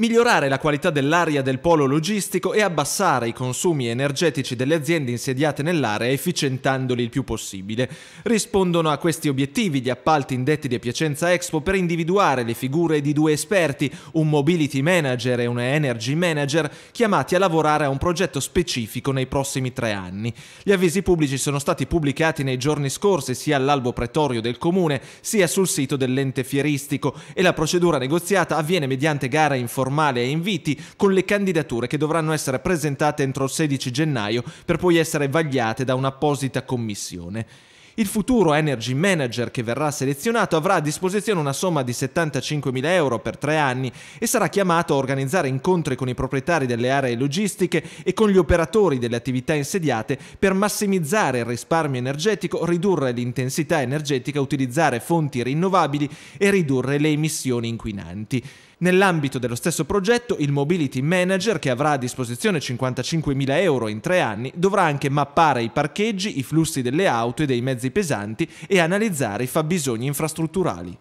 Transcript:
Migliorare la qualità dell'aria del polo logistico e abbassare i consumi energetici delle aziende insediate nell'area efficientandoli il più possibile. Rispondono a questi obiettivi gli appalti indetti di Piacenza Expo per individuare le figure di due esperti, un mobility manager e un energy manager, chiamati a lavorare a un progetto specifico nei prossimi tre anni. Gli avvisi pubblici sono stati pubblicati nei giorni scorsi sia all'albo pretorio del comune sia sul sito dell'ente fieristico e la procedura negoziata avviene mediante gara informativa formale ai inviti con le candidature che dovranno essere presentate entro il 16 gennaio per poi essere vagliate da un'apposita commissione. Il futuro Energy Manager che verrà selezionato avrà a disposizione una somma di 75.000 euro per tre anni e sarà chiamato a organizzare incontri con i proprietari delle aree logistiche e con gli operatori delle attività insediate per massimizzare il risparmio energetico, ridurre l'intensità energetica, utilizzare fonti rinnovabili e ridurre le emissioni inquinanti. Nell'ambito dello stesso progetto, il Mobility Manager, che avrà a disposizione 55.000 euro in tre anni, dovrà anche mappare i parcheggi, i flussi delle auto e dei mezzi mezzi pesanti e analizzare i fabbisogni infrastrutturali.